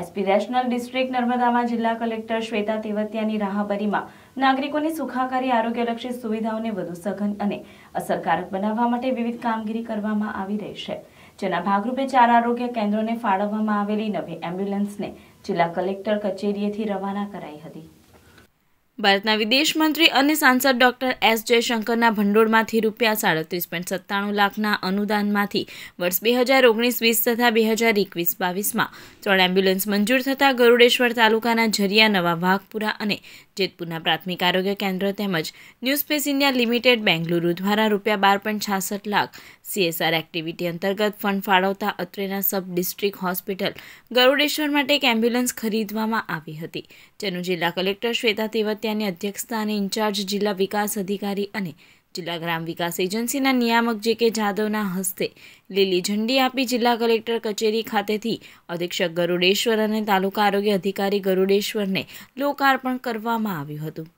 SP rational district નર્મદામાં જિલ્લા collector Shweta તેવતિયાની રાહબરીમાં નાગરિકોની સુખાકારી આરોગ્યલક્ષી સુવિધાઓને વધુ સઘન અને અસરકારક બનાવવા માટે વિવિધ કામગીરી કરવામાં આવી રહી છે જેના ભાગરૂપે ચાર આરોગ્ય કેન્દ્રોને ફાળવવામાં આવેલી નવી એમ્બ્યુલન્સને જિલ્લા કલેક્ટર કચેરીએથી રવાના કરાઈ હતી ભારતના વિદેશ મંત્રી અને સાંસદ ડોક્ટર એસ જયશંકરના ભંડોળમાંથી રૂપિયા સાડત્રીસ પોઈન્ટ સત્તાણું લાખના અનુદાનમાંથી વર્ષ બે હજાર ઓગણીસ વીસ તથા બે હજાર એકવીસ બાવીસમાં ત્રણ એમ્બ્યુલન્સ મંજૂર થતાં ગરુડેશ્વર તાલુકાના ઝરિયા નવા વાઘપુરા અને જેતપુરના પ્રાથમિક આરોગ્ય કેન્દ્ર તેમજ new space India limited Bengaluru દ્વારા રૂપિયા બાર પોઈન્ટ છાસઠ લાખ સીએસઆર એક્ટિવિટી અંતર્ગત ફંડ ફાળવતા અત્રેના સબ ડિસ્ટ્રિક્ટ હોસ્પિટલ ગરુડેશ્વર માટે એક એમ્બ્યુલન્સ ખરીદવામાં આવી હતી જેનું જિલ્લા કલેક્ટર શ્વેતા તેવત હત્યાની અધ્યક્ષતા અને ઇન્ચાર્જ જિલ્લા વિકાસ અધિકારી અને જિલ્લા ગ્રામ વિકાસ એજન્સીના નિયામક જે કે જાદવના હસ્તે લીલી ઝંડી આપી જિલ્લા કલેક્ટર કચેરી ખાતેથી અધિક્ષક ગરુડેશ્વર અને તાલુકા આરોગ્ય અધિકારી ગરુડેશ્વરને લોકાર્પણ કરવામાં આવ્યું હતું